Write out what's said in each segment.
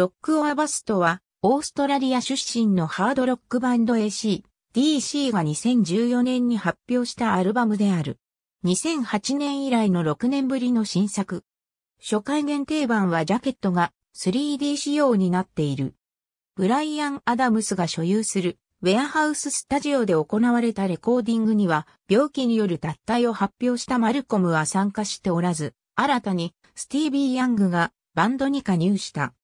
ロック・オア・バストは、オーストラリア出身のハードロックバンド AC、DC が2014年に発表したアルバムである。2008年以来の6年ぶりの新作。初回限定版はジャケットが 3D 仕様になっている。ブライアン・アダムスが所有するウェアハウススタジオで行われたレコーディングには病気による脱退を発表したマルコムは参加しておらず、新たにスティービー・ヤングがバンドに加入した。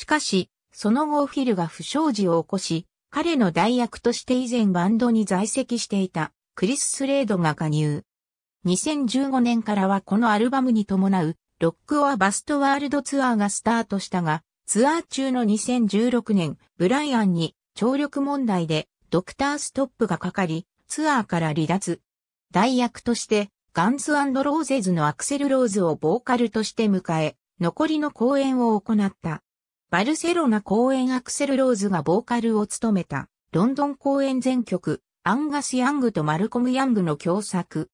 しかし、その後フィルが不祥事を起こし、彼の代役として以前バンドに在籍していたクリス・スレードが加入。2015年からはこのアルバムに伴うロック・オア・バスト・ワールドツアーがスタートしたが、ツアー中の2016年、ブライアンに聴力問題でドクターストップがかかり、ツアーから離脱。代役としてガンズローゼズのアクセル・ローズをボーカルとして迎え、残りの公演を行った。バルセロナ公演アクセル・ローズがボーカルを務めた、ロンドン公演全曲、アンガス・ヤングとマルコム・ヤングの共作。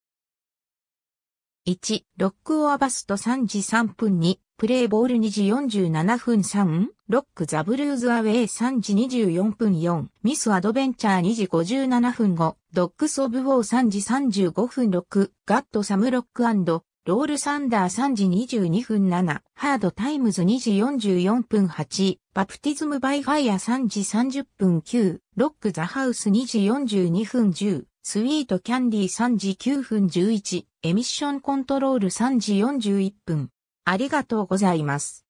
1、ロック・オア・バスト3時3分2、プレイボール2時47分3、ロック・ザ・ブルーズ・アウェイ3時24分4、ミス・アドベンチャー2時57分5、ドックス・オブ・ウォー3時35分6、ガット・サム・ロックロールサンダー3時22分7、ハードタイムズ2時44分8、バプティズムバイファイア3時30分9、ロックザハウス2時42分10、スイートキャンディー3時9分11、エミッションコントロール3時41分。ありがとうございます。